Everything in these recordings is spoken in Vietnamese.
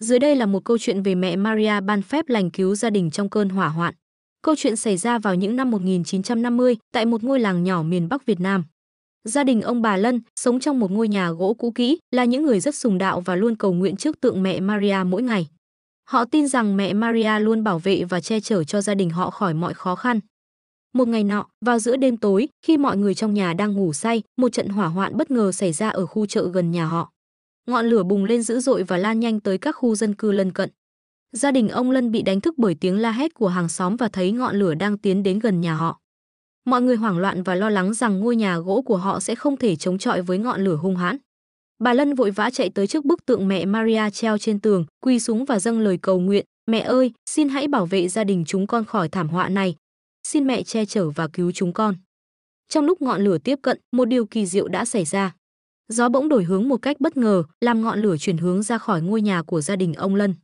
Dưới đây là một câu chuyện về mẹ Maria ban phép lành cứu gia đình trong cơn hỏa hoạn. Câu chuyện xảy ra vào những năm 1950 tại một ngôi làng nhỏ miền Bắc Việt Nam. Gia đình ông bà Lân sống trong một ngôi nhà gỗ cũ kỹ, là những người rất sùng đạo và luôn cầu nguyện trước tượng mẹ Maria mỗi ngày. Họ tin rằng mẹ Maria luôn bảo vệ và che chở cho gia đình họ khỏi mọi khó khăn. Một ngày nọ, vào giữa đêm tối, khi mọi người trong nhà đang ngủ say, một trận hỏa hoạn bất ngờ xảy ra ở khu chợ gần nhà họ. Ngọn lửa bùng lên dữ dội và lan nhanh tới các khu dân cư lân cận. Gia đình ông Lân bị đánh thức bởi tiếng la hét của hàng xóm và thấy ngọn lửa đang tiến đến gần nhà họ. Mọi người hoảng loạn và lo lắng rằng ngôi nhà gỗ của họ sẽ không thể chống chọi với ngọn lửa hung hãn. Bà Lân vội vã chạy tới trước bức tượng mẹ Maria treo trên tường, quỳ xuống và dâng lời cầu nguyện, "Mẹ ơi, xin hãy bảo vệ gia đình chúng con khỏi thảm họa này. Xin mẹ che chở và cứu chúng con." Trong lúc ngọn lửa tiếp cận, một điều kỳ diệu đã xảy ra gió bỗng đổi hướng một cách bất ngờ, làm ngọn lửa chuyển hướng ra khỏi ngôi nhà của gia đình ông Lân.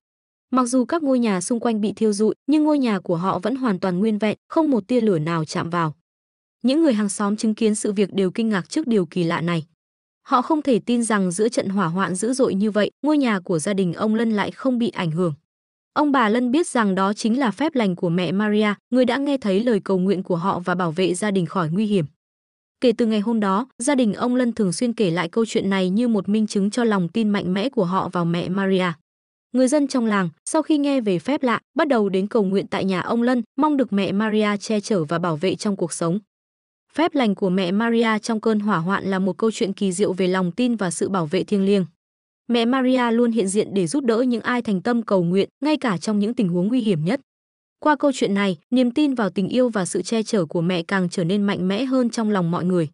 Mặc dù các ngôi nhà xung quanh bị thiêu rụi, nhưng ngôi nhà của họ vẫn hoàn toàn nguyên vẹn, không một tia lửa nào chạm vào. Những người hàng xóm chứng kiến sự việc đều kinh ngạc trước điều kỳ lạ này. Họ không thể tin rằng giữa trận hỏa hoạn dữ dội như vậy, ngôi nhà của gia đình ông Lân lại không bị ảnh hưởng. Ông bà Lân biết rằng đó chính là phép lành của mẹ Maria, người đã nghe thấy lời cầu nguyện của họ và bảo vệ gia đình khỏi nguy hiểm. Kể từ ngày hôm đó, gia đình ông Lân thường xuyên kể lại câu chuyện này như một minh chứng cho lòng tin mạnh mẽ của họ vào mẹ Maria. Người dân trong làng, sau khi nghe về phép lạ, bắt đầu đến cầu nguyện tại nhà ông Lân, mong được mẹ Maria che chở và bảo vệ trong cuộc sống. Phép lành của mẹ Maria trong cơn hỏa hoạn là một câu chuyện kỳ diệu về lòng tin và sự bảo vệ thiêng liêng. Mẹ Maria luôn hiện diện để giúp đỡ những ai thành tâm cầu nguyện, ngay cả trong những tình huống nguy hiểm nhất. Qua câu chuyện này, niềm tin vào tình yêu và sự che chở của mẹ càng trở nên mạnh mẽ hơn trong lòng mọi người.